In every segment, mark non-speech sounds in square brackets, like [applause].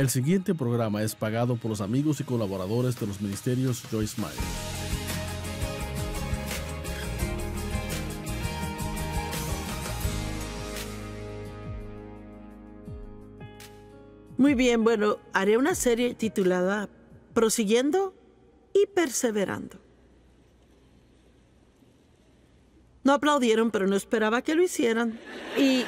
El siguiente programa es pagado por los amigos y colaboradores de los ministerios Joyce Meyer. Muy bien, bueno, haré una serie titulada Prosiguiendo y Perseverando. No aplaudieron, pero no esperaba que lo hicieran. Y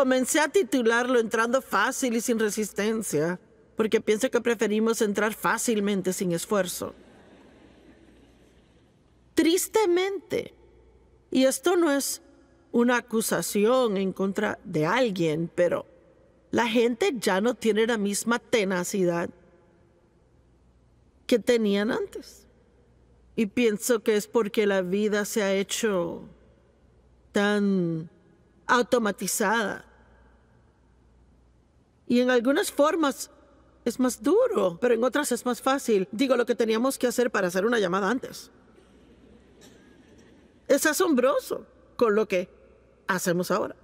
Comencé a titularlo entrando fácil y sin resistencia, porque pienso que preferimos entrar fácilmente sin esfuerzo. Tristemente, y esto no es una acusación en contra de alguien, pero la gente ya no tiene la misma tenacidad que tenían antes. Y pienso que es porque la vida se ha hecho tan automatizada y en algunas formas es más duro, pero en otras es más fácil. Digo lo que teníamos que hacer para hacer una llamada antes. Es asombroso con lo que hacemos ahora.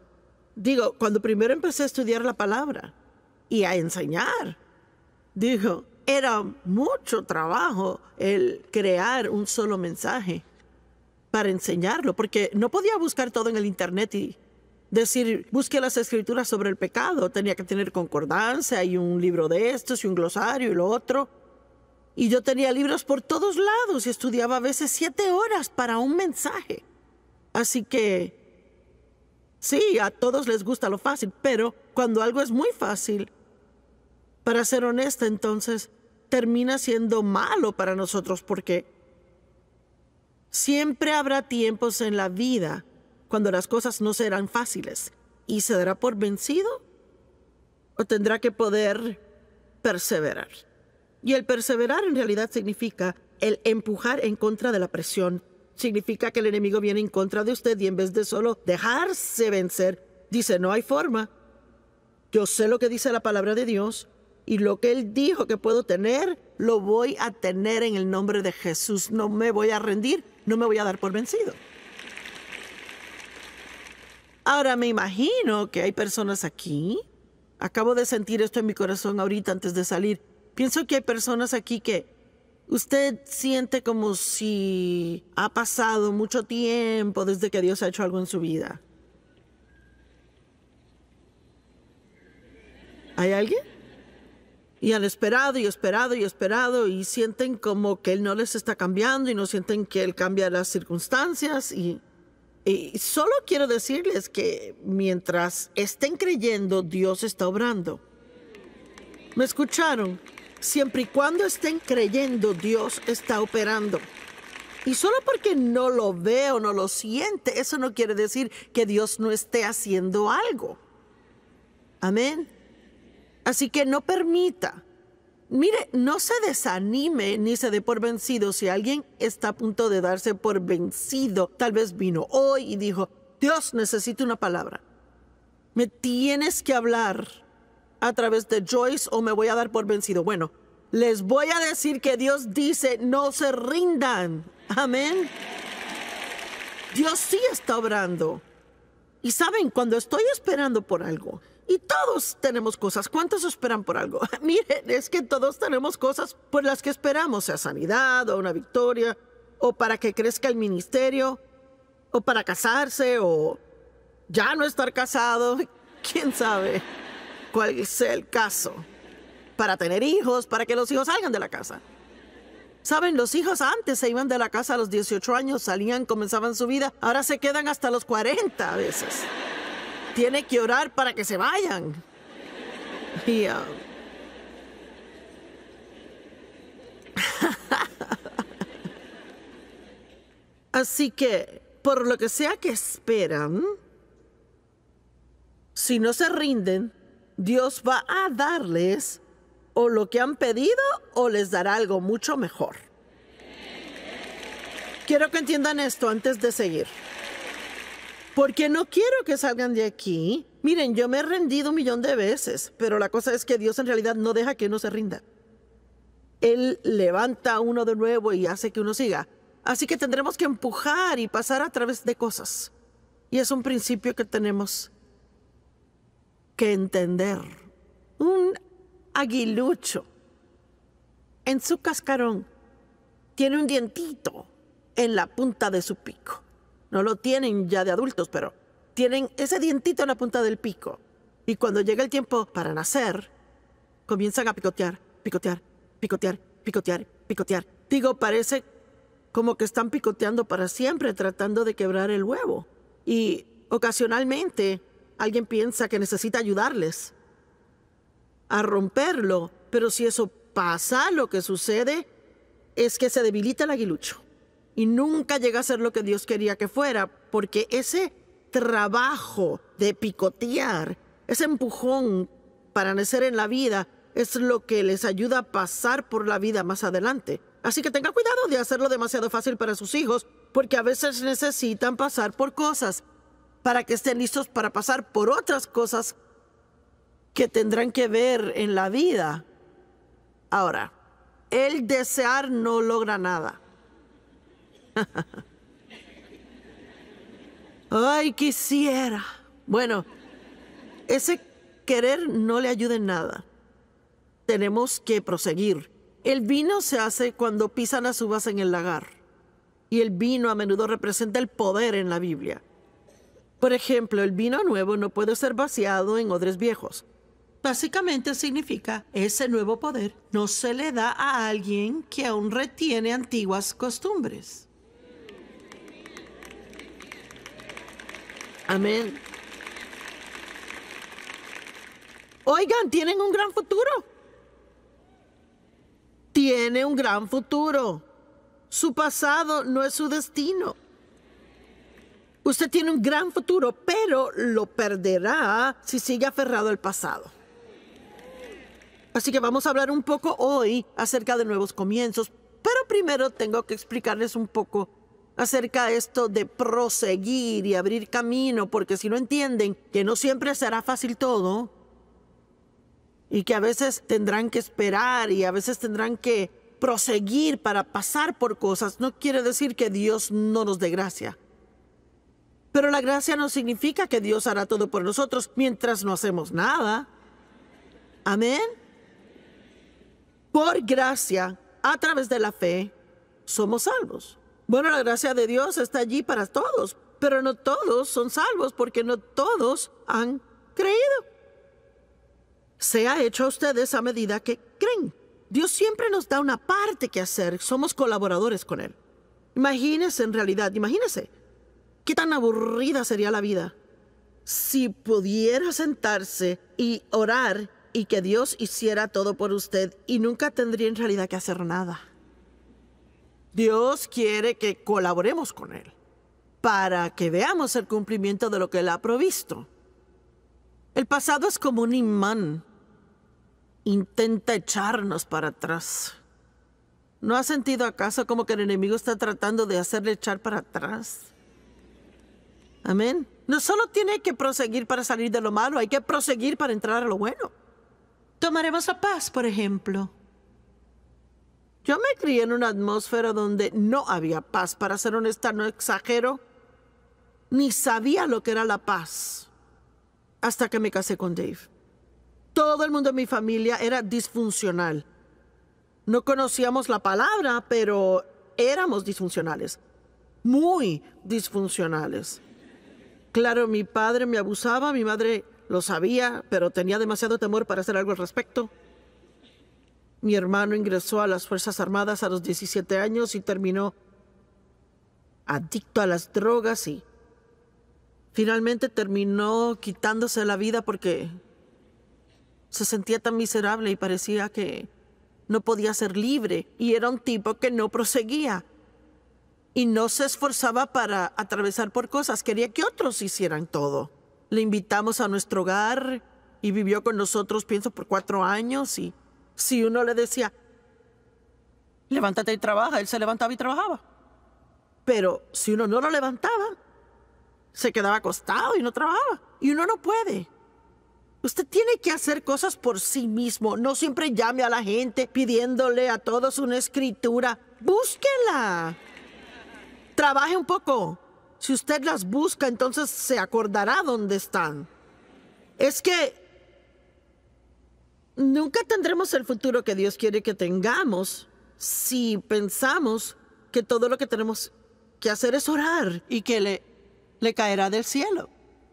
Digo, cuando primero empecé a estudiar la palabra y a enseñar, dijo, era mucho trabajo el crear un solo mensaje para enseñarlo, porque no podía buscar todo en el Internet y decir, busque las escrituras sobre el pecado, tenía que tener concordancia ...hay un libro de estos y un glosario y lo otro. Y yo tenía libros por todos lados y estudiaba a veces siete horas para un mensaje. Así que, sí, a todos les gusta lo fácil, pero cuando algo es muy fácil, para ser honesta, entonces termina siendo malo para nosotros porque siempre habrá tiempos en la vida cuando las cosas no serán fáciles y se dará por vencido o tendrá que poder perseverar. Y el perseverar en realidad significa el empujar en contra de la presión. Significa que el enemigo viene en contra de usted y en vez de solo dejarse vencer, dice, no hay forma. Yo sé lo que dice la palabra de Dios y lo que Él dijo que puedo tener, lo voy a tener en el nombre de Jesús. No me voy a rendir, no me voy a dar por vencido. Ahora me imagino que hay personas aquí. Acabo de sentir esto en mi corazón ahorita antes de salir. Pienso que hay personas aquí que usted siente como si ha pasado mucho tiempo desde que Dios ha hecho algo en su vida. ¿Hay alguien? Y han esperado y esperado y esperado y sienten como que Él no les está cambiando y no sienten que Él cambia las circunstancias y y solo quiero decirles que mientras estén creyendo, Dios está obrando. ¿Me escucharon? Siempre y cuando estén creyendo, Dios está operando. Y solo porque no lo veo, no lo siente, eso no quiere decir que Dios no esté haciendo algo. Amén. Así que no permita Mire, no se desanime ni se dé por vencido si alguien está a punto de darse por vencido. Tal vez vino hoy y dijo, Dios, necesito una palabra. Me tienes que hablar a través de Joyce o me voy a dar por vencido. Bueno, les voy a decir que Dios dice, no se rindan. Amén. Dios sí está obrando. Y saben, cuando estoy esperando por algo, y todos tenemos cosas. ¿Cuántos esperan por algo? [laughs] Miren, es que todos tenemos cosas por las que esperamos, sea sanidad o una victoria, o para que crezca el ministerio, o para casarse, o ya no estar casado. [laughs] ¿Quién sabe cuál sea el caso? Para tener hijos, para que los hijos salgan de la casa. Saben, los hijos antes se iban de la casa a los 18 años, salían, comenzaban su vida, ahora se quedan hasta los 40 a veces. Tiene que orar para que se vayan. Ah. [laughs] Así que, por lo que sea que esperan, si no se rinden, Dios va a darles o lo que han pedido o les dará algo mucho mejor. Quiero que entiendan esto antes de seguir porque no quiero que salgan de aquí. Miren, yo me he rendido un millón de veces, pero la cosa es que Dios en realidad no deja que uno se rinda. Él levanta a uno de nuevo y hace que uno siga. Así que tendremos que empujar y pasar a través de cosas. Y es un principio que tenemos que entender. Un aguilucho en su cascarón tiene un dientito en la punta de su pico. No lo tienen ya de adultos, pero tienen ese dientito en la punta del pico. Y cuando llega el tiempo para nacer, comienzan a picotear, picotear, picotear, picotear, picotear. Digo, parece como que están picoteando para siempre, tratando de quebrar el huevo. Y ocasionalmente alguien piensa que necesita ayudarles a romperlo, pero si eso pasa, lo que sucede es que se debilita el aguilucho y nunca llega a ser lo que Dios quería que fuera, porque ese trabajo de picotear, ese empujón para nacer en la vida, es lo que les ayuda a pasar por la vida más adelante. Así que tenga cuidado de hacerlo demasiado fácil para sus hijos, porque a veces necesitan pasar por cosas para que estén listos para pasar por otras cosas que tendrán que ver en la vida. Ahora, el desear no logra nada. [laughs] Ay, quisiera. Bueno, ese querer no le ayuda en nada. Tenemos que proseguir. El vino se hace cuando pisan las uvas en el lagar. Y el vino a menudo representa el poder en la Biblia. Por ejemplo, el vino nuevo no puede ser vaciado en odres viejos. Básicamente significa, ese nuevo poder no se le da a alguien que aún retiene antiguas costumbres. Amén. Oigan, tienen un gran futuro. Tiene un gran futuro. Su pasado no es su destino. Usted tiene un gran futuro, pero lo perderá si sigue aferrado al pasado. Así que vamos a hablar un poco hoy acerca de nuevos comienzos, pero primero tengo que explicarles un poco acerca de esto de proseguir y abrir camino, porque si no entienden que no siempre será fácil todo y que a veces tendrán que esperar y a veces tendrán que proseguir para pasar por cosas, no quiere decir que Dios no nos dé gracia. Pero la gracia no significa que Dios hará todo por nosotros mientras no hacemos nada. Amén. Por gracia, a través de la fe, somos salvos. Bueno, la gracia de Dios está allí para todos, pero no todos son salvos porque no todos han creído. Se ha hecho a ustedes a medida que creen. Dios siempre nos da una parte que hacer, somos colaboradores con Él. Imagínense en realidad, imagínense, qué tan aburrida sería la vida si pudiera sentarse y orar y que Dios hiciera todo por usted y nunca tendría en realidad que hacer nada. Dios quiere que colaboremos con Él para que veamos el cumplimiento de lo que Él ha provisto. El pasado es como un imán. Intenta echarnos para atrás. ¿No has sentido acaso como que el enemigo está tratando de hacerle echar para atrás? Amén. No solo tiene que proseguir para salir de lo malo, hay que proseguir para entrar a lo bueno. Tomaremos la paz, por ejemplo. Yo me crié en una atmósfera donde no había paz, para ser honesta, no exagero, ni sabía lo que era la paz hasta que me casé con Dave. Todo el mundo de mi familia era disfuncional. No conocíamos la palabra, pero éramos disfuncionales. Muy disfuncionales. Claro, mi padre me abusaba, mi madre lo sabía, pero tenía demasiado temor para hacer algo al respecto. Mi hermano ingresó a las Fuerzas Armadas a los 17 años y terminó adicto a las drogas y finalmente terminó quitándose la vida porque se sentía tan miserable y parecía que no podía ser libre y era un tipo que no proseguía y no se esforzaba para atravesar por cosas, quería que otros hicieran todo. Le invitamos a nuestro hogar y vivió con nosotros, pienso, por cuatro años y si uno le decía, levántate y trabaja, él se levantaba y trabajaba. Pero si uno no lo levantaba, se quedaba acostado y no trabajaba. Y uno no puede. Usted tiene que hacer cosas por sí mismo. No siempre llame a la gente pidiéndole a todos una escritura. Búsquela. Trabaje un poco. Si usted las busca, entonces se acordará dónde están. Es que Nunca tendremos el futuro que Dios quiere que tengamos si pensamos que todo lo que tenemos que hacer es orar. Y que le, le caerá del cielo.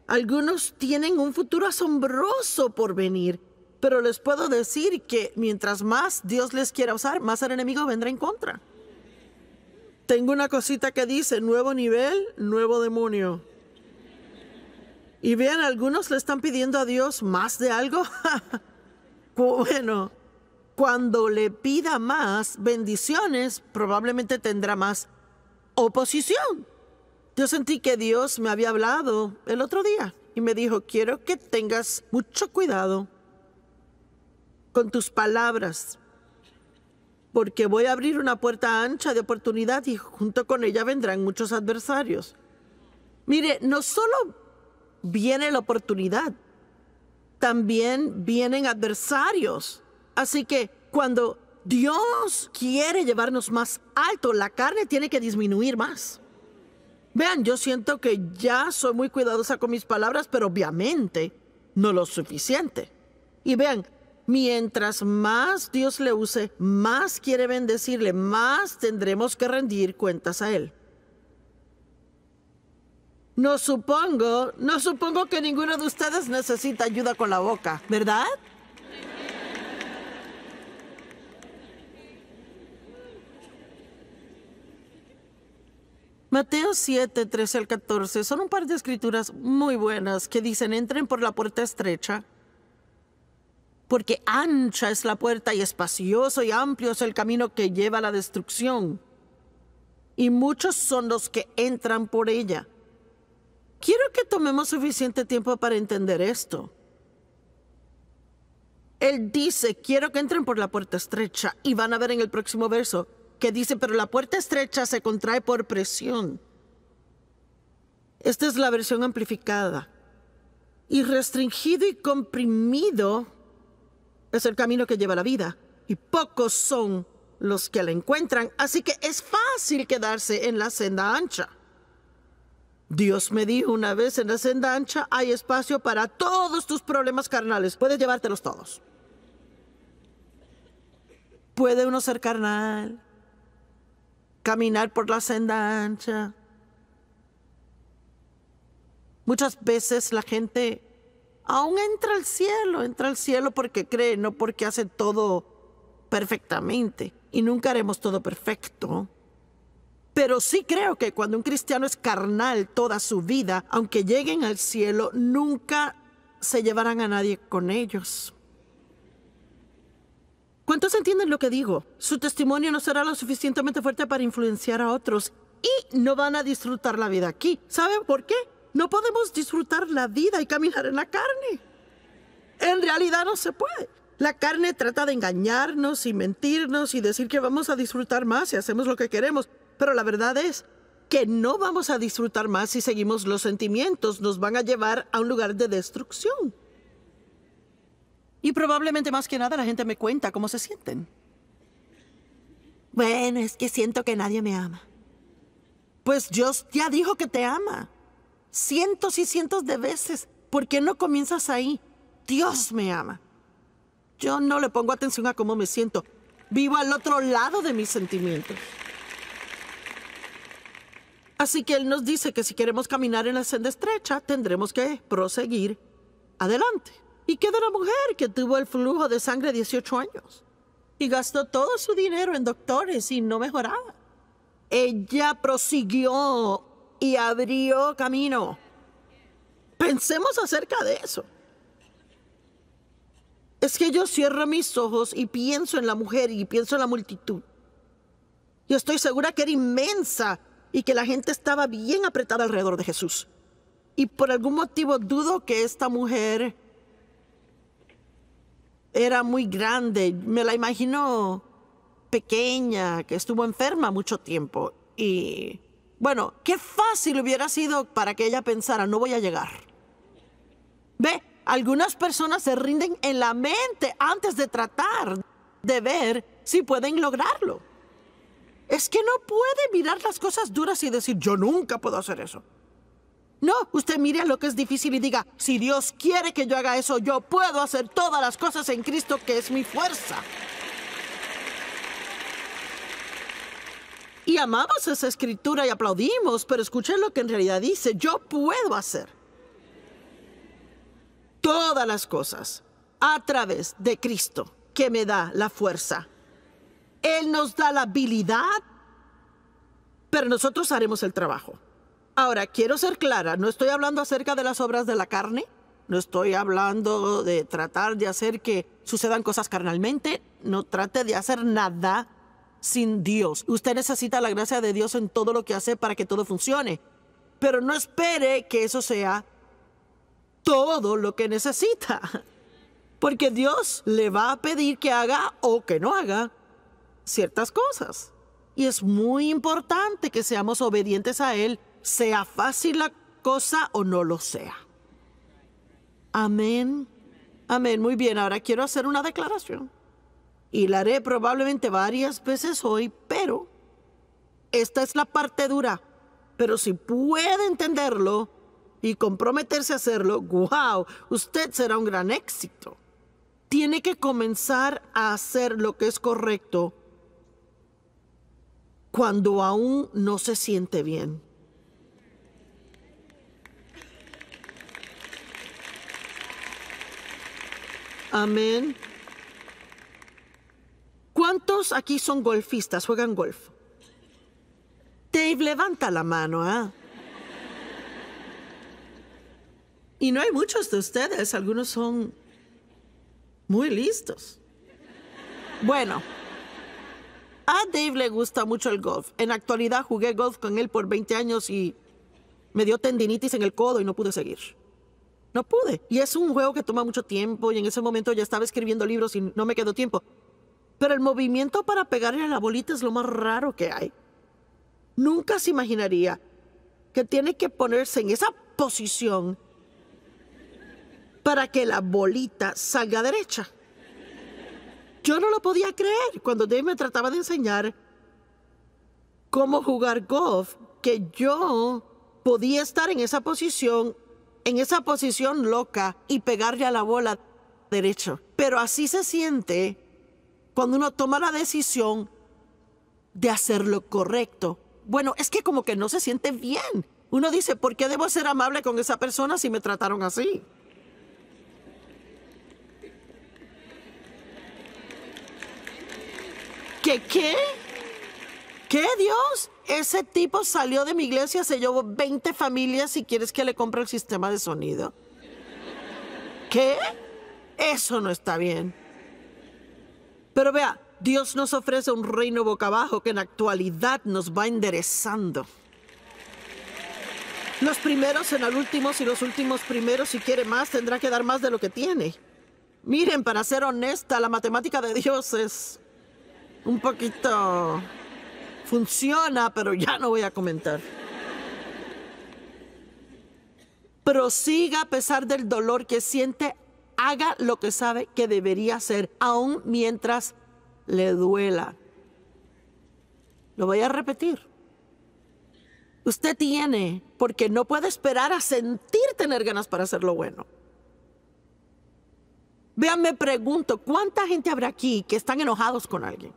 Algunos tienen un futuro asombroso por venir, pero les puedo decir que mientras más Dios les quiera usar, más el enemigo vendrá en contra. Tengo una cosita que dice, nuevo nivel, nuevo demonio. Y bien, algunos le están pidiendo a Dios más de algo. [laughs] [laughs] Bueno, cuando le pida más bendiciones, probablemente tendrá más oposición. Yo sentí que Dios me había hablado el otro día y me dijo, quiero que tengas mucho cuidado con tus palabras, porque voy a abrir una puerta ancha de oportunidad y junto con ella vendrán muchos adversarios. Mire, no solo viene la oportunidad, también vienen adversarios. Así que cuando Dios quiere llevarnos más alto, la carne tiene que disminuir más. Vean, yo siento que ya soy muy cuidadosa con mis palabras, pero obviamente no lo suficiente. Y vean, mientras más Dios le use, más quiere bendecirle, más tendremos que rendir cuentas a Él. No supongo, no supongo que ninguno de ustedes necesita ayuda con la boca, ¿verdad? Mateo 7, 13 al 14 son un par de escrituras muy buenas que dicen entren por la puerta estrecha, porque ancha es la puerta y espacioso y amplio es el camino que lleva a la destrucción, y muchos son los que entran por ella. Quiero que tomemos suficiente tiempo para entender esto. Él dice, quiero que entren por la puerta estrecha y van a ver en el próximo verso que dice, pero la puerta estrecha se contrae por presión. Esta es la versión amplificada. Y restringido y comprimido es el camino que lleva la vida. Y pocos son los que la encuentran, así que es fácil quedarse en la senda ancha. Dios me dijo una vez en la senda ancha hay espacio para todos tus problemas carnales. Puedes llevártelos todos. Puede uno ser carnal, caminar por la senda ancha. Muchas veces la gente aún entra al cielo, entra al cielo porque cree, no porque hace todo perfectamente. Y nunca haremos todo perfecto. Pero sí creo que cuando un cristiano es carnal toda su vida, aunque lleguen al cielo, nunca se llevarán a nadie con ellos. ¿Cuántos entienden lo que digo? Su testimonio no será lo suficientemente fuerte para influenciar a otros y no van a disfrutar la vida aquí. ¿Saben por qué? No podemos disfrutar la vida y caminar en la carne. En realidad no se puede. La carne trata de engañarnos y mentirnos y decir que vamos a disfrutar más si hacemos lo que queremos. Pero la verdad es que no vamos a disfrutar más si seguimos los sentimientos, nos van a llevar a un lugar de destrucción. Y probablemente más que nada la gente me cuenta cómo se sienten. Bueno, es que siento que nadie me ama. Pues Dios ya dijo que te ama. Cientos y cientos de veces. ¿Por qué no comienzas ahí? Dios me ama. Yo no le pongo atención a cómo me siento. Vivo al otro lado de mis sentimientos. Así que Él nos dice que si queremos caminar en la senda estrecha, tendremos que proseguir adelante. ¿Y qué de la mujer que tuvo el flujo de sangre 18 años? Y gastó todo su dinero en doctores y no mejoraba. Ella prosiguió y abrió camino. Pensemos acerca de eso. Es que yo cierro mis ojos y pienso en la mujer y pienso en la multitud. Yo estoy segura que era inmensa y que la gente estaba bien apretada alrededor de Jesús. Y por algún motivo dudo que esta mujer era muy grande. Me la imagino pequeña, que estuvo enferma mucho tiempo. Y bueno, qué fácil hubiera sido para que ella pensara, no voy a llegar. Ve, algunas personas se rinden en la mente antes de tratar de ver si pueden lograrlo. Es que no puede mirar las cosas duras y decir, yo nunca puedo hacer eso. No, usted mire lo que es difícil y diga, si Dios quiere que yo haga eso, yo puedo hacer todas las cosas en Cristo que es mi fuerza. Y amamos esa escritura y aplaudimos, pero escuchen lo que en realidad dice, yo puedo hacer todas las cosas a través de Cristo que me da la fuerza él nos da la habilidad, pero nosotros haremos el trabajo. Ahora, quiero ser clara, no estoy hablando acerca de las obras de la carne, no estoy hablando de tratar de hacer que sucedan cosas carnalmente, no trate de hacer nada sin Dios. Usted necesita la gracia de Dios en todo lo que hace para que todo funcione, pero no espere que eso sea todo lo que necesita, porque Dios le va a pedir que haga o que no haga ciertas cosas. Y es muy importante que seamos obedientes a Él, sea fácil la cosa o no lo sea. Amén. Amén. Muy bien, ahora quiero hacer una declaración. Y la haré probablemente varias veces hoy, pero esta es la parte dura. Pero si puede entenderlo y comprometerse a hacerlo, wow, usted será un gran éxito. Tiene que comenzar a hacer lo que es correcto cuando aún no se siente bien. Amén. ¿Cuántos aquí son golfistas, juegan golf? Dave, levanta la mano, ¿ah? ¿eh? Y no hay muchos de ustedes, algunos son muy listos. Bueno. A Dave le gusta mucho el golf. En actualidad jugué golf con él por 20 años y me dio tendinitis en el codo y no pude seguir. No pude. Y es un juego que toma mucho tiempo y en ese momento ya estaba escribiendo libros y no me quedó tiempo. Pero el movimiento para pegarle a la bolita es lo más raro que hay. Nunca se imaginaría que tiene que ponerse en esa posición para que la bolita salga derecha. Yo no lo podía creer cuando Dave me trataba de enseñar cómo jugar golf, que yo podía estar en esa posición, en esa posición loca y pegarle a la bola derecho. Pero así se siente cuando uno toma la decisión de hacer lo correcto. Bueno, es que como que no se siente bien. Uno dice, ¿por qué debo ser amable con esa persona si me trataron así? ¿Qué qué? qué Dios? Ese tipo salió de mi iglesia, se llevó 20 familias si quieres que le compre el sistema de sonido. ¿Qué? Eso no está bien. Pero vea, Dios nos ofrece un reino boca abajo que en actualidad nos va enderezando. Los primeros en al último, y los últimos primeros, si quiere más, tendrá que dar más de lo que tiene. Miren, para ser honesta, la matemática de Dios es un poquito funciona, pero ya no voy a comentar. Prosiga a pesar del dolor que siente, haga lo que sabe que debería hacer, aún mientras le duela. Lo voy a repetir. Usted tiene, porque no puede esperar a sentir tener ganas para hacer lo bueno. Vean, me pregunto, ¿cuánta gente habrá aquí que están enojados con alguien?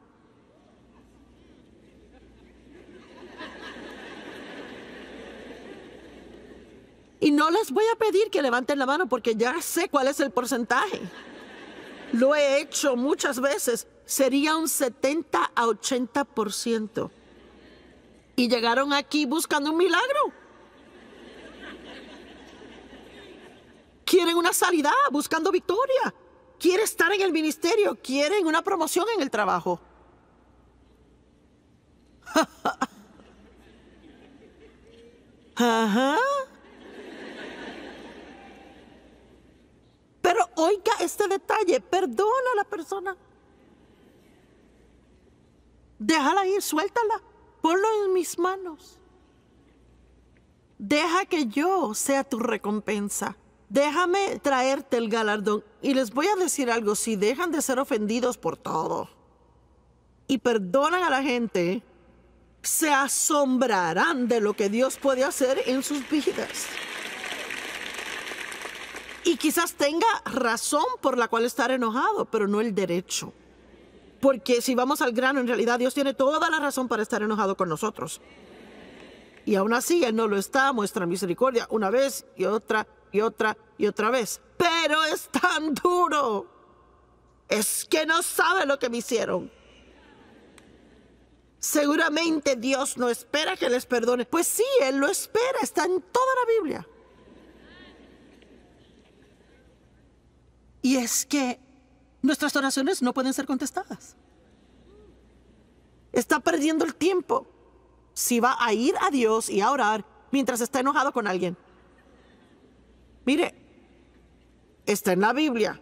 Y no les voy a pedir que levanten la mano porque ya sé cuál es el porcentaje. Lo he hecho muchas veces. Sería un 70 a 80%. Y llegaron aquí buscando un milagro. Quieren una salida, buscando victoria. Quieren estar en el ministerio, quieren una promoción en el trabajo. [laughs] Ajá. Pero oiga este detalle, perdona a la persona. Déjala ir, suéltala, ponlo en mis manos. Deja que yo sea tu recompensa. Déjame traerte el galardón. Y les voy a decir algo, si dejan de ser ofendidos por todo y perdonan a la gente, se asombrarán de lo que Dios puede hacer en sus vidas. Y quizás tenga razón por la cual estar enojado, pero no el derecho. Porque si vamos al grano, en realidad Dios tiene toda la razón para estar enojado con nosotros. Y aún así, Él no lo está, muestra misericordia una vez y otra y otra y otra vez. Pero es tan duro. Es que no sabe lo que me hicieron. Seguramente Dios no espera que les perdone. Pues sí, Él lo espera, está en toda la Biblia. Y es que nuestras oraciones no pueden ser contestadas. Está perdiendo el tiempo si va a ir a Dios y a orar mientras está enojado con alguien. Mire, está en la Biblia.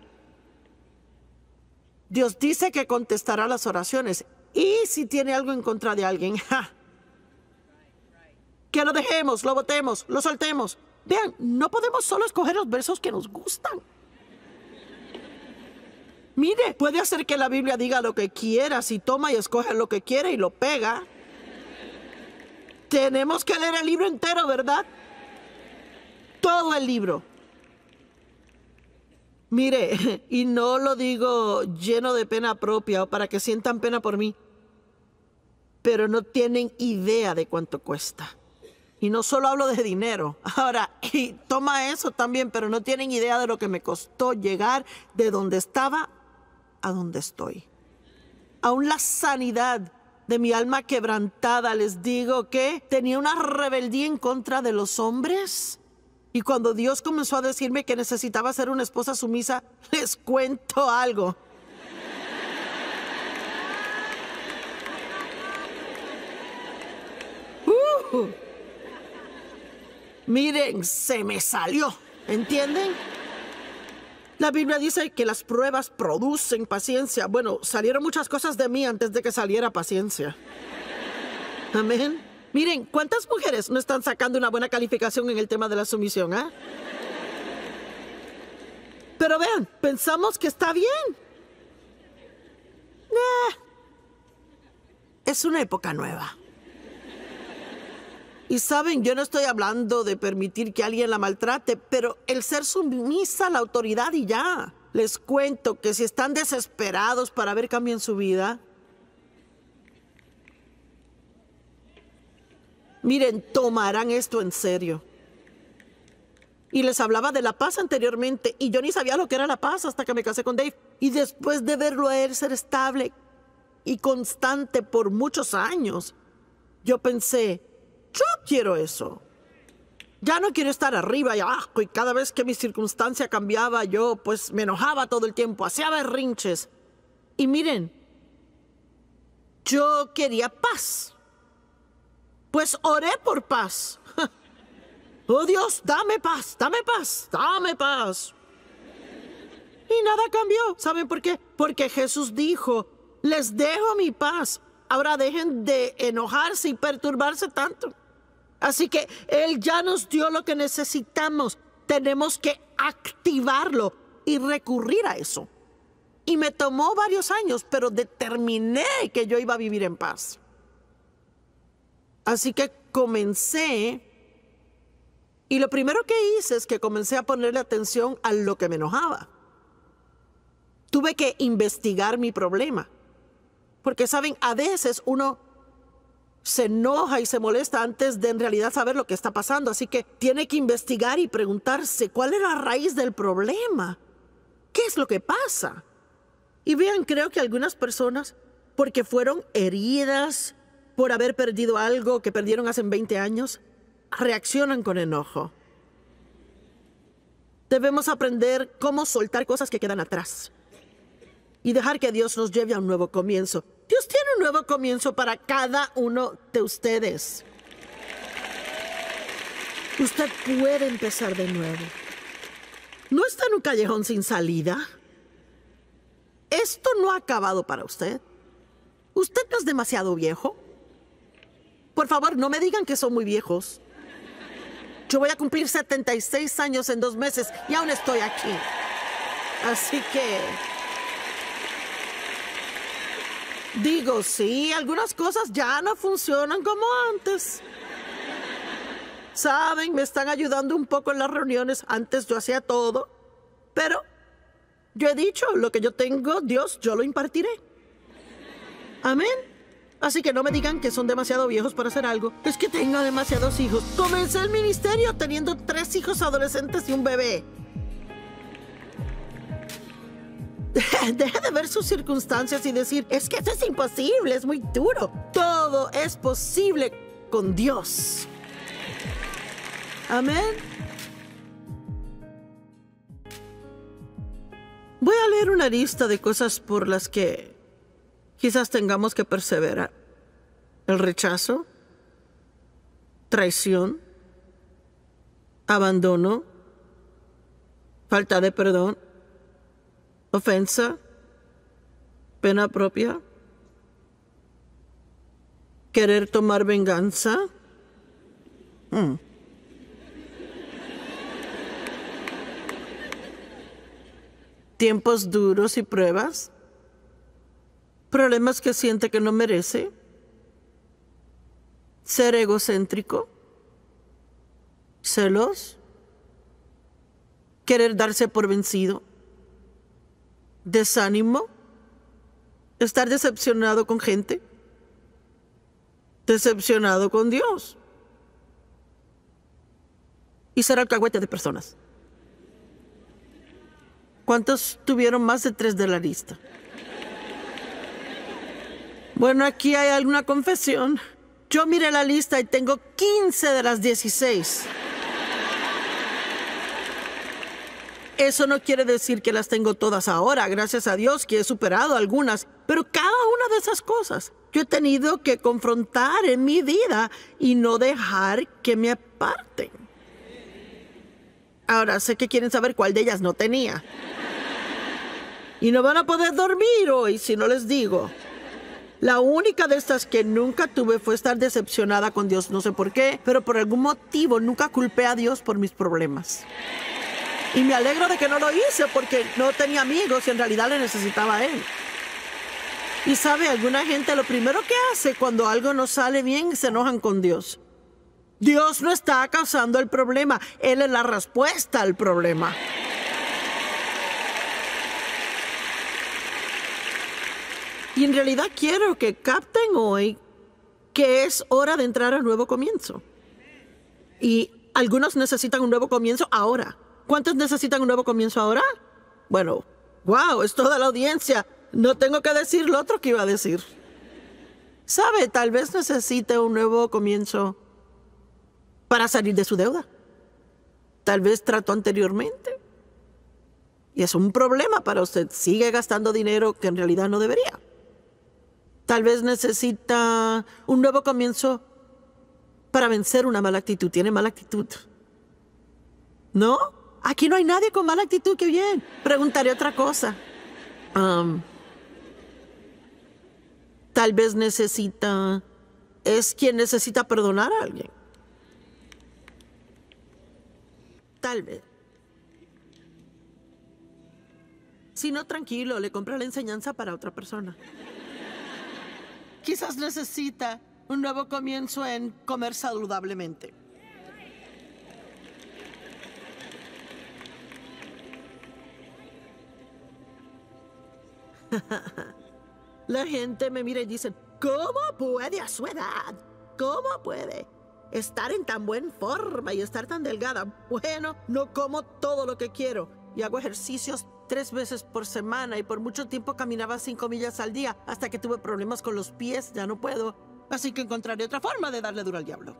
Dios dice que contestará las oraciones. Y si tiene algo en contra de alguien, [laughs] que lo dejemos, lo votemos, lo soltemos. Vean, no podemos solo escoger los versos que nos gustan. Mire, puede hacer que la Biblia diga lo que quiera si toma y escoge lo que quiere y lo pega. Tenemos que leer el libro entero, ¿verdad? Todo el libro. Mire, [laughs] y no lo digo lleno de pena propia o para que sientan pena por mí, pero no tienen idea de cuánto cuesta. Y no solo hablo de dinero. [laughs] Ahora, y toma eso también, pero no tienen idea de lo que me costó llegar de donde estaba a donde estoy. Aún la sanidad de mi alma quebrantada les digo que tenía una rebeldía en contra de los hombres. Y cuando Dios comenzó a decirme que necesitaba ser una esposa sumisa, [laughs] les cuento algo. [laughs] Uh. miren, se me salió, ¿entienden? La Biblia dice que las pruebas producen paciencia. Bueno, salieron muchas cosas de mí antes de que saliera paciencia. Amén. Miren, ¿cuántas mujeres no están sacando una buena calificación en el tema de la sumisión? ¿eh? Pero vean, pensamos que está bien. Es una época nueva. Y saben, yo no estoy hablando de permitir que alguien la maltrate, pero el ser sumisa a la autoridad y ya. Les cuento que si están desesperados para ver cambio en su vida, miren, tomarán esto en serio. Y les hablaba de la paz anteriormente y yo ni sabía lo que era la paz hasta que me casé con Dave. Y después de verlo a él ser estable y constante por muchos años, yo pensé, yo quiero eso. Ya no quiero estar arriba y abajo y cada vez que mi circunstancia cambiaba yo pues me enojaba todo el tiempo, hacía berrinches. Y miren, yo quería paz. Pues oré por paz. [laughs] Oh Dios, dame paz, dame paz, dame paz. Y nada cambió. ¿Saben por qué? Porque Jesús dijo, les dejo mi paz. Ahora dejen de enojarse y perturbarse tanto. Así que Él ya nos dio lo que necesitamos. Tenemos que activarlo y recurrir a eso. Y me tomó varios años, pero determiné que yo iba a vivir en paz. Así que comencé y lo primero que hice es que comencé a ponerle atención a lo que me enojaba. Tuve que investigar mi problema. Porque, saben, a veces uno se enoja y se molesta antes de en realidad saber lo que está pasando. Así que tiene que investigar y preguntarse cuál es la raíz del problema. ¿Qué es lo que pasa? Y vean, creo que algunas personas, porque fueron heridas por haber perdido algo que perdieron hace 20 años, reaccionan con enojo. Debemos aprender cómo soltar cosas que quedan atrás y dejar que Dios nos lleve a un nuevo comienzo. Dios tiene un nuevo comienzo para cada uno de ustedes. Usted puede empezar de nuevo. No está en un callejón sin salida. Esto no ha acabado para usted. Usted no es demasiado viejo. Por favor, no me digan que son muy viejos. Yo voy a cumplir 76 años en dos meses y aún estoy aquí. Así que... Digo, sí, algunas cosas ya no funcionan como antes. Saben, me están ayudando un poco en las reuniones. Antes yo hacía todo. Pero yo he dicho, lo que yo tengo, Dios, yo lo impartiré. Amén. Así que no me digan que son demasiado viejos para hacer algo. Es que tengo demasiados hijos. Comencé el ministerio teniendo tres hijos adolescentes y un bebé. [laughs] Deja de ver sus circunstancias y decir, es que eso es imposible, es muy duro. Todo es posible con Dios. Amén. Voy a leer una lista de cosas por las que quizás tengamos que perseverar. El rechazo, traición, abandono, falta de perdón, ofensa, pena propia, querer tomar venganza. Mm. Tiempos duros y pruebas. Problemas que siente que no merece. Ser egocéntrico. Celos. Querer darse por vencido desánimo, estar decepcionado con gente, decepcionado con Dios y ser alcahuete de personas. ¿Cuántos tuvieron más de tres de la lista? Bueno, aquí hay alguna confesión. Yo miré la lista y tengo 15 de las 16. Eso no quiere decir que las tengo todas ahora, gracias a Dios que he superado algunas, pero cada una de esas cosas yo he tenido que confrontar en mi vida y no dejar que me aparten. Ahora sé que quieren saber cuál de ellas no tenía. Y no van a poder dormir hoy si no les digo. La única de estas que nunca tuve fue estar decepcionada con Dios, no sé por qué, pero por algún motivo nunca culpé a Dios por mis problemas. Y me alegro de que no lo hice porque no tenía amigos y en realidad le necesitaba a él. Y sabe, alguna gente lo primero que hace cuando algo no sale bien se enojan con Dios. Dios no está causando el problema, Él es la respuesta al problema. Y en realidad quiero que capten hoy que es hora de entrar al nuevo comienzo. Y algunos necesitan un nuevo comienzo ahora. ¿Cuántos necesitan un nuevo comienzo ahora? Bueno, wow, es toda la audiencia. No tengo que decir lo otro que iba a decir. Sabe, tal vez necesite un nuevo comienzo para salir de su deuda. Tal vez trató anteriormente. Y es un problema para usted. Sigue gastando dinero que en realidad no debería. Tal vez necesita un nuevo comienzo para vencer una mala actitud. Tiene mala actitud. ¿No? Aquí no hay nadie con mala actitud, qué bien. Preguntaré otra cosa. tal vez necesita... Es quien necesita perdonar a alguien. Tal vez. Si no, tranquilo, le compra la enseñanza para otra persona. Quizás necesita un nuevo comienzo en comer saludablemente. [laughs] La gente me mira y dice, ¿cómo puede a su edad? ¿Cómo puede estar en tan buena forma y estar tan delgada? Bueno, no como todo lo que quiero y hago ejercicios tres veces por semana y por mucho tiempo caminaba cinco millas al día hasta que tuve problemas con los pies, ya no puedo. Así que encontraré otra forma de darle duro al diablo.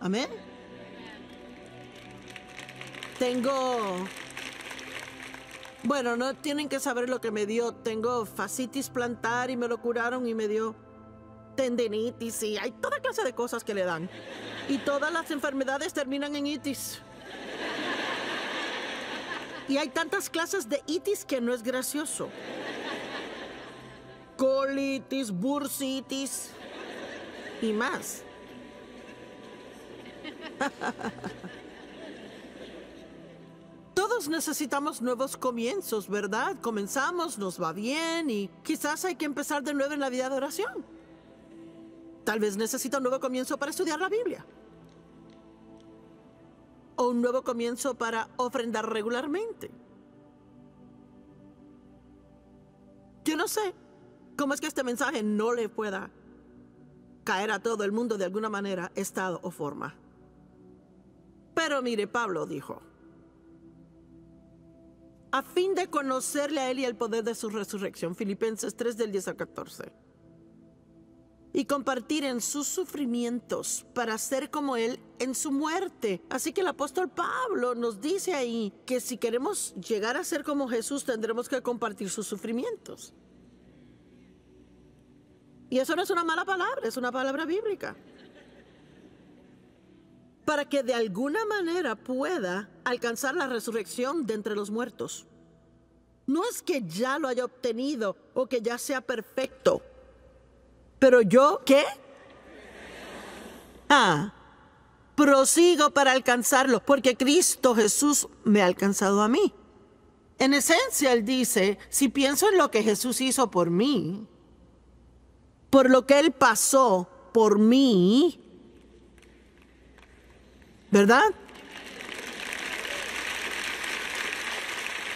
Amén. Tengo bueno, no tienen que saber lo que me dio. Tengo fascitis plantar y me lo curaron y me dio tendinitis y hay toda clase de cosas que le dan. Y todas las enfermedades terminan en itis. Y hay tantas clases de itis que no es gracioso. Colitis, bursitis y más. [laughs] necesitamos nuevos comienzos, ¿verdad? Comenzamos, nos va bien y quizás hay que empezar de nuevo en la vida de oración. Tal vez necesita un nuevo comienzo para estudiar la Biblia. O un nuevo comienzo para ofrendar regularmente. Yo no sé cómo es que este mensaje no le pueda caer a todo el mundo de alguna manera, estado o forma. Pero mire, Pablo dijo, a fin de conocerle a Él y el poder de su resurrección. Filipenses 3 del 10 al 14. Y compartir en sus sufrimientos para ser como Él en su muerte. Así que el apóstol Pablo nos dice ahí que si queremos llegar a ser como Jesús tendremos que compartir sus sufrimientos. Y eso no es una mala palabra, es una palabra bíblica para que de alguna manera pueda alcanzar la resurrección de entre los muertos. No es que ya lo haya obtenido o que ya sea perfecto. Pero yo, ¿qué? Ah, prosigo para alcanzarlo, porque Cristo Jesús me ha alcanzado a mí. En esencia, él dice, si pienso en lo que Jesús hizo por mí, por lo que él pasó por mí, ¿Verdad?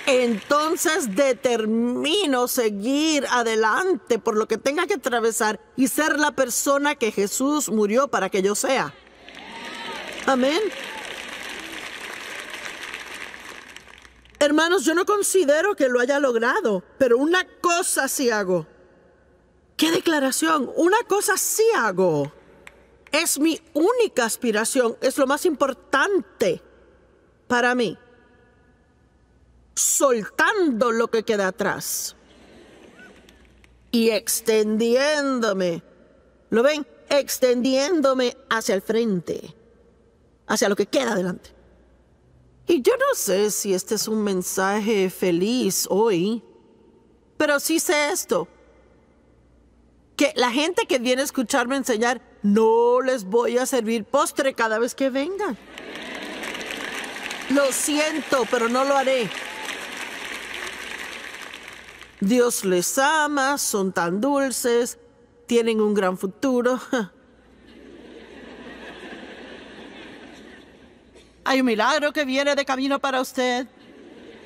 Entonces determino seguir adelante por lo que tenga que atravesar y ser la persona que Jesús murió para que yo sea. Amén. Hermanos, yo no considero que lo haya logrado, pero una cosa sí hago. ¿Qué declaración? Una cosa sí hago. Es mi única aspiración, es lo más importante para mí. Soltando lo que queda atrás y extendiéndome. ¿Lo ven? Extendiéndome hacia el frente, hacia lo que queda adelante. Y yo no sé si este es un mensaje feliz hoy, pero sí sé esto. Que la gente que viene a escucharme enseñar no les voy a servir postre cada vez que vengan. Lo siento, pero no lo haré. Dios les ama, son tan dulces, tienen un gran futuro. [laughs] Hay un milagro que viene de camino para usted.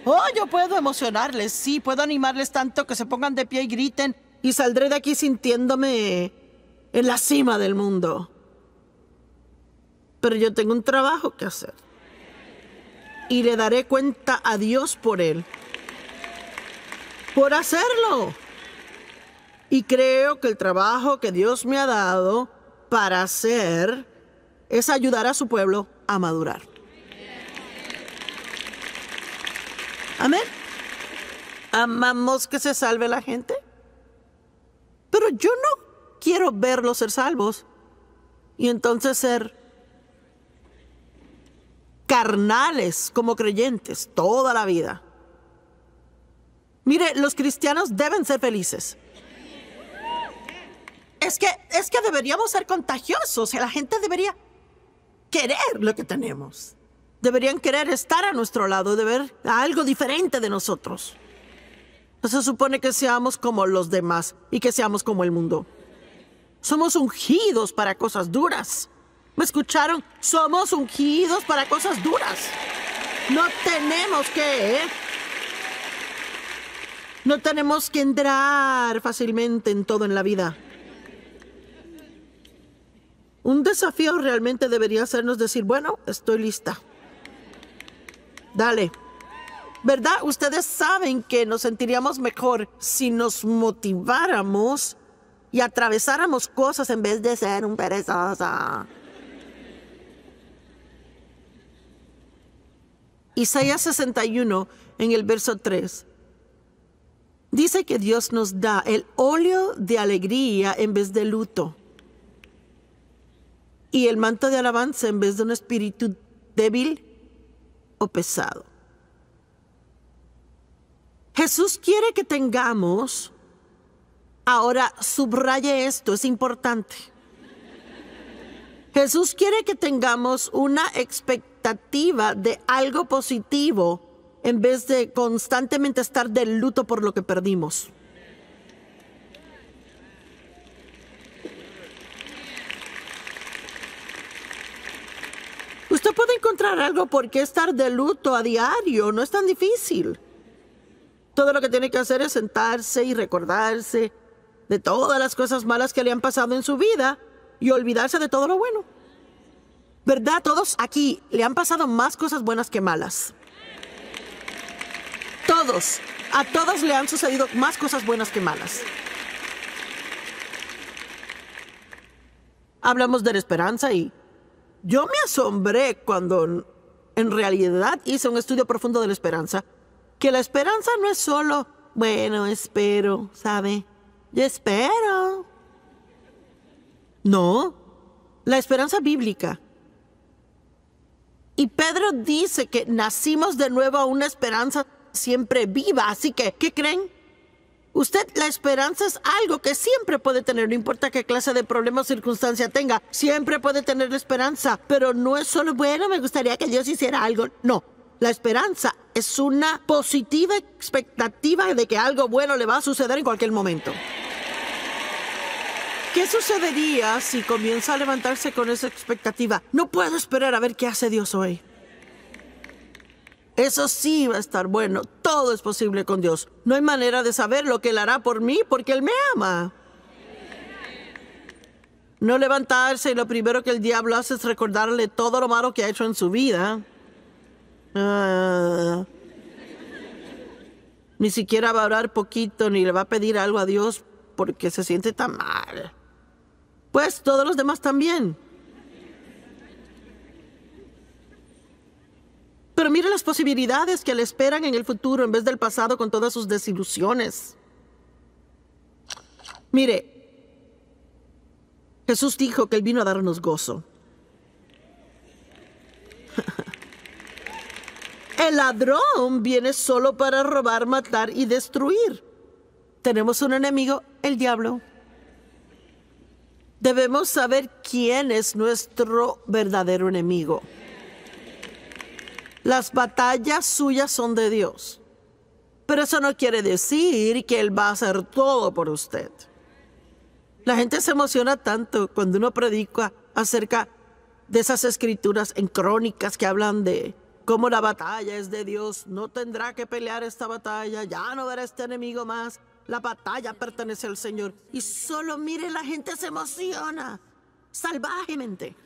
Oh, yo puedo emocionarles, sí, puedo animarles tanto que se pongan de pie y griten. Y saldré de aquí sintiéndome en la cima del mundo. Pero yo tengo un trabajo que hacer. Y le daré cuenta a Dios por él. Por hacerlo. Y creo que el trabajo que Dios me ha dado para hacer es ayudar a su pueblo a madurar. Amén. ¿Amamos que se salve la gente? Pero yo no quiero verlos ser salvos y entonces ser carnales como creyentes toda la vida. Mire, los cristianos deben ser felices. Es que, es que deberíamos ser contagiosos. La gente debería querer lo que tenemos. Deberían querer estar a nuestro lado, de ver algo diferente de nosotros. No Se supone que seamos como los demás y que seamos como el mundo. Somos ungidos para cosas duras. ¿Me escucharon? Somos ungidos para cosas duras. No tenemos que... ¿eh? No tenemos que entrar fácilmente en todo en la vida. Un desafío realmente debería hacernos decir, bueno, estoy lista. Dale. ¿Verdad? Ustedes saben que nos sentiríamos mejor si nos motiváramos y atravesáramos cosas en vez de ser un perezoso. Isaías 61, en el verso 3. Dice que Dios nos da el óleo de alegría en vez de luto y el manto de alabanza en vez de un espíritu débil o pesado. Jesús quiere que tengamos Ahora, subraye esto, es importante. Jesús quiere que tengamos una expectativa de algo positivo en vez de constantemente estar de luto por lo que perdimos. Usted puede encontrar algo por qué estar de luto a diario, no es tan difícil. Todo lo que tiene que hacer es sentarse y recordarse de todas las cosas malas que le han pasado en su vida y olvidarse de todo lo bueno. ¿Verdad? Todos aquí le han pasado más cosas buenas que malas. Todos. A todos le han sucedido más cosas buenas que malas. Hablamos de la esperanza y yo me asombré cuando en realidad hice un estudio profundo de la esperanza. Que la esperanza no es solo, bueno, espero, ¿sabe? espero. No, la esperanza bíblica. Y Pedro dice que nacimos de nuevo a una esperanza siempre viva, así que, ¿qué creen? Usted, la esperanza es algo que siempre puede tener, no importa qué clase de problema o circunstancia tenga, siempre puede tener esperanza, pero no es solo, bueno, me gustaría que Dios hiciera algo, no. La esperanza es una positiva expectativa de que algo bueno le va a suceder en cualquier momento. ¿Qué sucedería si comienza a levantarse con esa expectativa? No puedo esperar a ver qué hace Dios hoy. Eso sí va a estar bueno. Todo es posible con Dios. No hay manera de saber lo que Él hará por mí porque Él me ama. No levantarse y lo primero que el diablo hace es recordarle todo lo malo que ha hecho en su vida. Ah. ni siquiera va a orar poquito ni le va a pedir algo a Dios porque se siente tan mal pues todos los demás también. Pero mire las posibilidades que le esperan en el futuro en vez del pasado con todas sus desilusiones. Mire, Jesús dijo que Él vino a darnos gozo. [laughs] El ladrón viene solo para robar, matar y destruir. Tenemos un enemigo, el diablo debemos saber quién es nuestro verdadero enemigo. Las batallas suyas son de Dios. Pero eso no quiere decir que Él va a hacer todo por usted. La gente se emociona tanto cuando uno predica acerca de esas escrituras en crónicas que hablan de cómo la batalla es de Dios, no tendrá que pelear esta batalla, ya no verá este enemigo más. La batalla pertenece al Señor. Y solo mire, la gente se emociona salvajemente.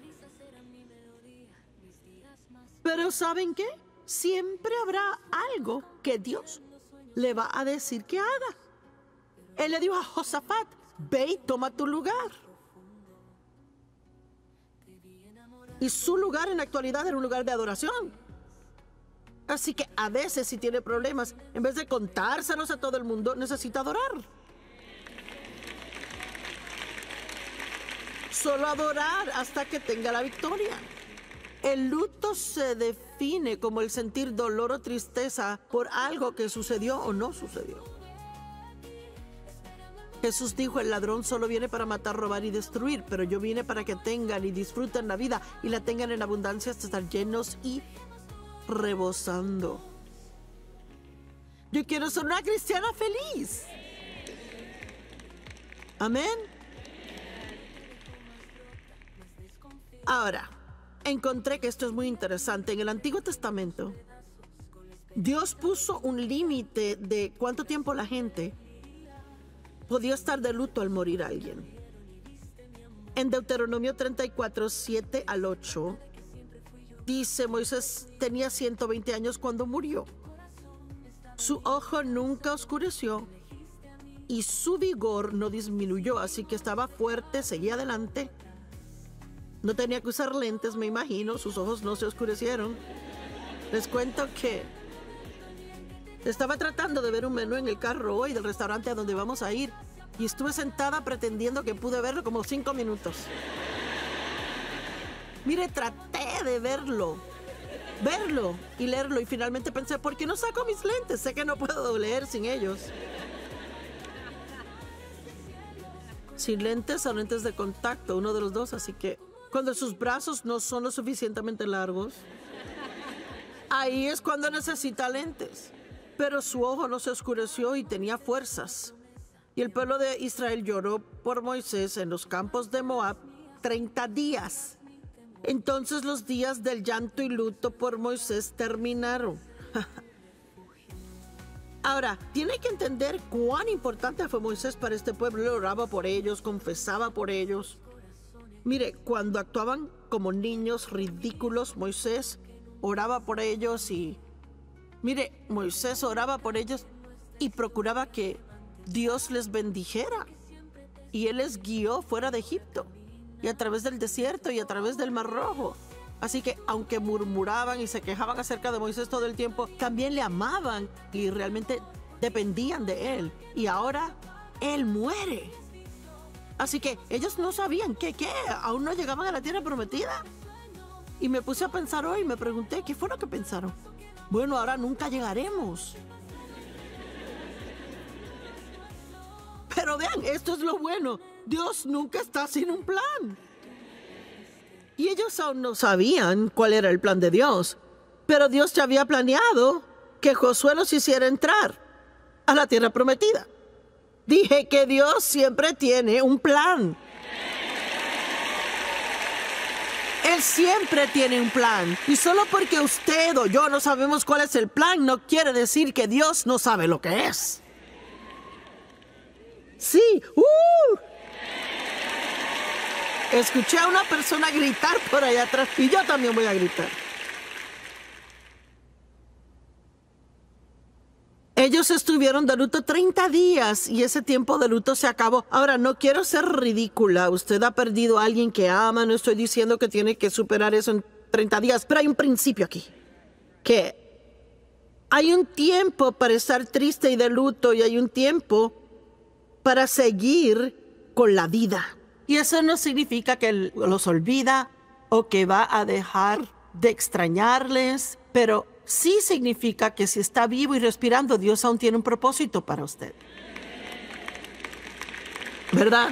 Pero ¿saben qué? Siempre habrá algo que Dios le va a decir que haga. Él le dijo a Josafat, ve y toma tu lugar. Y su lugar en la actualidad era un lugar de adoración. Así que a veces si tiene problemas, en vez de contárselos a todo el mundo, necesita adorar. Solo adorar hasta que tenga la victoria. El luto se define como el sentir dolor o tristeza por algo que sucedió o no sucedió. Jesús dijo, el ladrón solo viene para matar, robar y destruir, pero yo vine para que tengan y disfruten la vida y la tengan en abundancia hasta estar llenos y rebosando. Yo quiero ser una cristiana feliz. Amén. Ahora, encontré que esto es muy interesante. En el Antiguo Testamento, Dios puso un límite de cuánto tiempo la gente podía estar de luto al morir alguien. En Deuteronomio 34, 7 al 8, Dice, Moisés tenía 120 años cuando murió. Su ojo nunca oscureció y su vigor no disminuyó, así que estaba fuerte, seguía adelante. No tenía que usar lentes, me imagino, sus ojos no se oscurecieron. Les cuento que estaba tratando de ver un menú en el carro hoy del restaurante a donde vamos a ir y estuve sentada pretendiendo que pude verlo como cinco minutos. Mire, traté de verlo, verlo y leerlo y finalmente pensé, ¿por qué no saco mis lentes? Sé que no puedo leer sin ellos. Sin lentes o lentes de contacto, uno de los dos, así que cuando sus brazos no son lo suficientemente largos, ahí es cuando necesita lentes. Pero su ojo no se oscureció y tenía fuerzas. Y el pueblo de Israel lloró por Moisés en los campos de Moab 30 días. Entonces los días del llanto y luto por Moisés terminaron. [laughs] Ahora, tiene que entender cuán importante fue Moisés para este pueblo. Oraba por ellos, confesaba por ellos. Mire, cuando actuaban como niños ridículos, Moisés oraba por ellos y... Mire, Moisés oraba por ellos y procuraba que Dios les bendijera. Y Él les guió fuera de Egipto y a través del desierto y a través del Mar Rojo. Así que aunque murmuraban y se quejaban acerca de Moisés todo el tiempo, también le amaban y realmente dependían de él. Y ahora él muere. Así que ellos no sabían qué, qué, aún no llegaban a la tierra prometida. Y me puse a pensar hoy, me pregunté, ¿qué fue lo que pensaron? Bueno, ahora nunca llegaremos. Pero vean, esto es lo bueno. Dios nunca está sin un plan. Y ellos aún no sabían cuál era el plan de Dios, pero Dios ya había planeado que Josué los hiciera entrar a la tierra prometida. Dije que Dios siempre tiene un plan. Él siempre tiene un plan. Y solo porque usted o yo no sabemos cuál es el plan, no quiere decir que Dios no sabe lo que es. Sí, ¡uh! Escuché a una persona gritar por allá atrás y yo también voy a gritar. Ellos estuvieron de luto 30 días y ese tiempo de luto se acabó. Ahora, no quiero ser ridícula. Usted ha perdido a alguien que ama. No estoy diciendo que tiene que superar eso en 30 días, pero hay un principio aquí. Que hay un tiempo para estar triste y de luto y hay un tiempo para seguir con la vida. Y eso no significa que los olvida o que va a dejar de extrañarles, pero sí significa que si está vivo y respirando, Dios aún tiene un propósito para usted. ¿Verdad?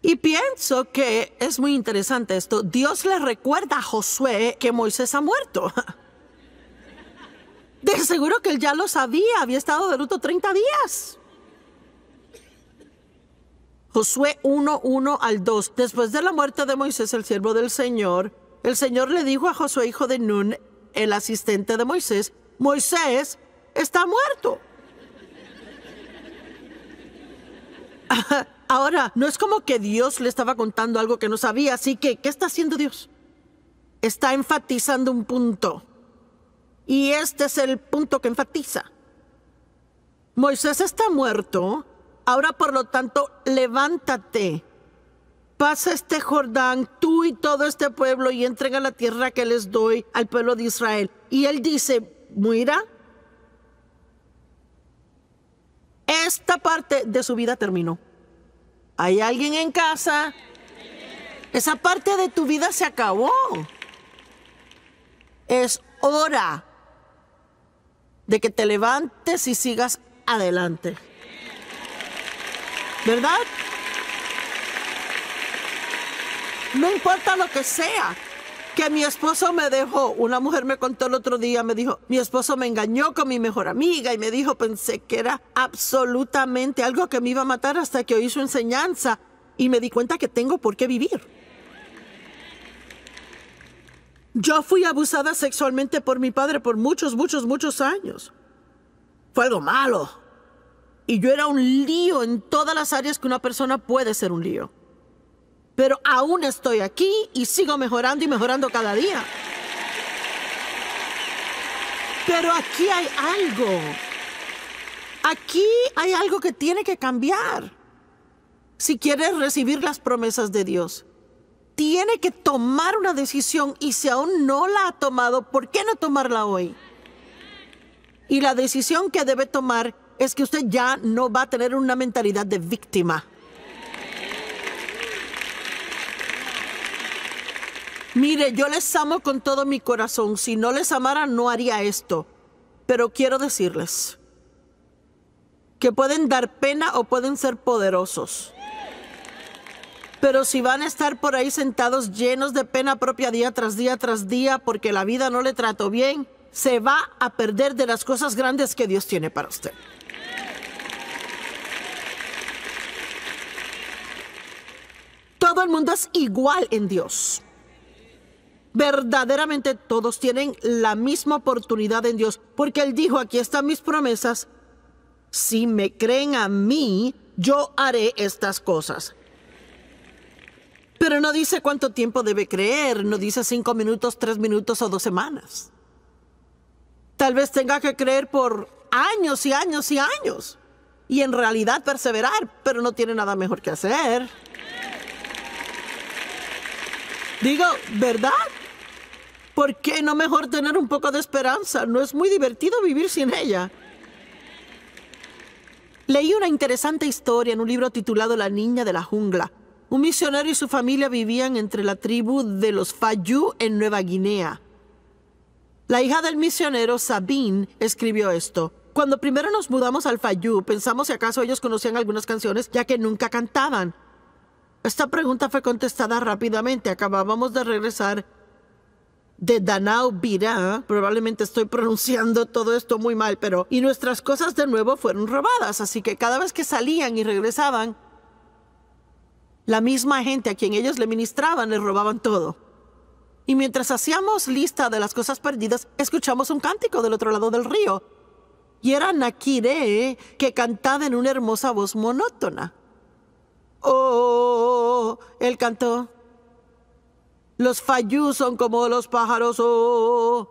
Y pienso que es muy interesante esto. Dios le recuerda a Josué que Moisés ha muerto. [laughs] De seguro que él ya lo sabía, había estado de luto 30 días. Josué 1, 1 al 2. Después de la muerte de Moisés, el siervo del Señor, el Señor le dijo a Josué, hijo de Nun, el asistente de Moisés, Moisés está muerto. [laughs] Ahora, no es como que Dios le estaba contando algo que no sabía, así que, ¿qué está haciendo Dios? Está enfatizando un punto. Y este es el punto que enfatiza. Moisés está muerto, ahora por lo tanto, levántate. Pasa este Jordán, tú y todo este pueblo, y entrega la tierra que les doy al pueblo de Israel. Y él dice, muera esta parte de su vida terminó. ¿Hay alguien en casa? Esa parte de tu vida se acabó. Es hora de que te levantes y sigas adelante. ¿Verdad? No importa lo que sea, que mi esposo me dejó. Una mujer me contó el otro día, me dijo, mi esposo me engañó con mi mejor amiga y me dijo, pensé que era absolutamente algo que me iba a matar hasta que oí su enseñanza y me di cuenta que tengo por qué vivir. Yo fui abusada sexualmente por mi padre por muchos, muchos, muchos años. Fue algo malo. Y yo era un lío en todas las áreas que una persona puede ser un lío. Pero aún estoy aquí y sigo mejorando y mejorando cada día. Pero aquí hay algo. Aquí hay algo que tiene que cambiar si quieres recibir las promesas de Dios tiene que tomar una decisión y si aún no la ha tomado, ¿por qué no tomarla hoy? Y la decisión que debe tomar es que usted ya no va a tener una mentalidad de víctima. Mire, yo les amo con todo mi corazón. Si no les amara, no haría esto. Pero quiero decirles que pueden dar pena o pueden ser poderosos. Pero si van a estar por ahí sentados llenos de pena propia día tras día tras día porque la vida no le trató bien, se va a perder de las cosas grandes que Dios tiene para usted. Todo el mundo es igual en Dios. Verdaderamente todos tienen la misma oportunidad en Dios, porque Él dijo, aquí están mis promesas, si me creen a mí, yo haré estas cosas. Pero no dice cuánto tiempo debe creer, no dice cinco minutos, tres minutos o dos semanas. Tal vez tenga que creer por años y años y años. Y en realidad perseverar, pero no tiene nada mejor que hacer. Digo, ¿verdad? ¿Por qué no mejor tener un poco de esperanza? No es muy divertido vivir sin ella. Leí una interesante historia en un libro titulado La Niña de la Jungla, un misionero y su familia vivían entre la tribu de los Fayú en Nueva Guinea. La hija del misionero, Sabine, escribió esto. Cuando primero nos mudamos al Fayú, pensamos si acaso ellos conocían algunas canciones, ya que nunca cantaban. Esta pregunta fue contestada rápidamente. Acabábamos de regresar de Danao Bira, probablemente estoy pronunciando todo esto muy mal, pero... Y nuestras cosas de nuevo fueron robadas, así que cada vez que salían y regresaban, la misma gente a quien ellos le ministraban le robaban todo. Y mientras hacíamos lista de las cosas perdidas, escuchamos un cántico del otro lado del río. Y era Nakire que cantaba en una hermosa voz monótona. Oh, él cantó. Los fayú son como los pájaros, oh.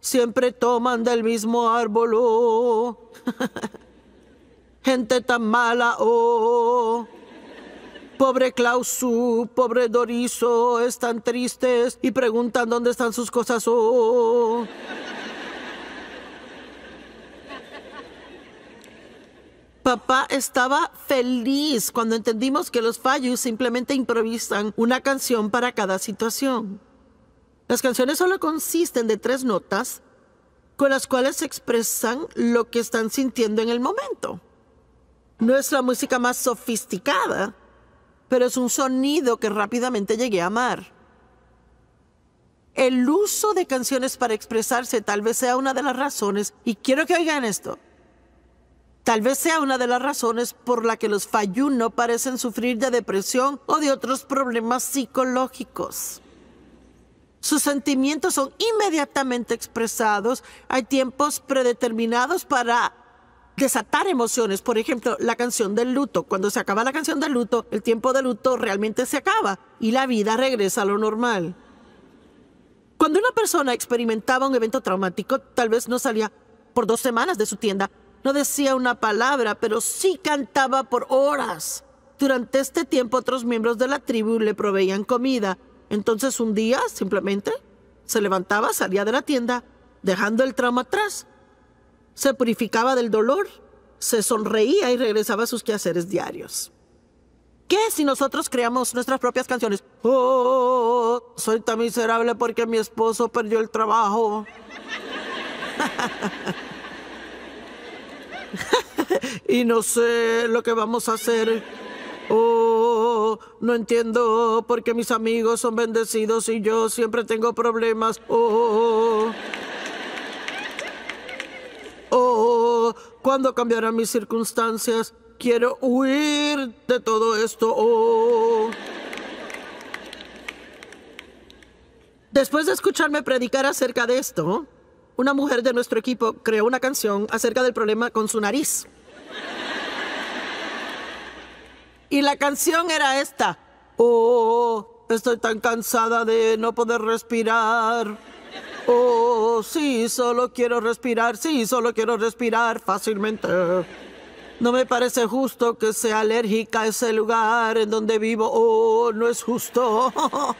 Siempre toman del mismo árbol, oh. [laughs] Gente tan mala, oh. Pobre Klausu, pobre Dorizo, están tristes y preguntan dónde están sus cosas. Oh. Papá estaba feliz cuando entendimos que los fallos simplemente improvisan una canción para cada situación. Las canciones solo consisten de tres notas con las cuales expresan lo que están sintiendo en el momento. No es la música más sofisticada, pero es un sonido que rápidamente llegué a amar. El uso de canciones para expresarse tal vez sea una de las razones, y quiero que oigan esto, tal vez sea una de las razones por la que los Fayú no parecen sufrir de depresión o de otros problemas psicológicos. Sus sentimientos son inmediatamente expresados, hay tiempos predeterminados para desatar emociones. Por ejemplo, la canción del luto. Cuando se acaba la canción del luto, el tiempo de luto realmente se acaba y la vida regresa a lo normal. Cuando una persona experimentaba un evento traumático, tal vez no salía por dos semanas de su tienda, no decía una palabra, pero sí cantaba por horas. Durante este tiempo otros miembros de la tribu le proveían comida. Entonces un día, simplemente, se levantaba, salía de la tienda, dejando el trauma atrás se purificaba del dolor, se sonreía y regresaba a sus quehaceres diarios. ¿Qué si nosotros creamos nuestras propias canciones? Oh, soy tan miserable porque mi esposo perdió el trabajo. [laughs] y no sé lo que vamos a hacer. Oh, no entiendo por qué mis amigos son bendecidos y yo siempre tengo problemas. oh. ¿Cuándo cambiarán mis circunstancias? Quiero huir de todo esto. Oh. Después de escucharme predicar acerca de esto, una mujer de nuestro equipo creó una canción acerca del problema con su nariz. Y la canción era esta. Oh, estoy tan cansada de no poder respirar. Oh, sí, solo quiero respirar, sí, solo quiero respirar fácilmente. No me parece justo que sea alérgica ese lugar en donde vivo. Oh, no es justo. [laughs]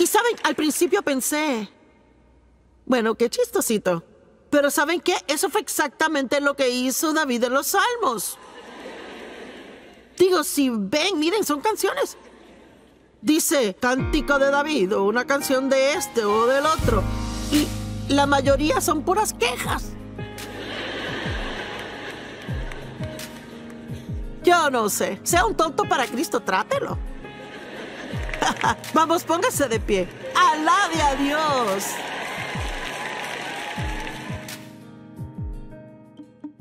Y saben, al principio pensé, bueno, qué chistosito. Pero ¿saben qué? Eso fue exactamente lo que hizo David en los Salmos. Digo, si ven, miren, son canciones. Dice cántico de David o una canción de este o del otro. Y la mayoría son puras quejas. Yo no sé. Sea un tonto para Cristo, trátelo. [laughs] Vamos, póngase de pie. ¡Alá a Dios.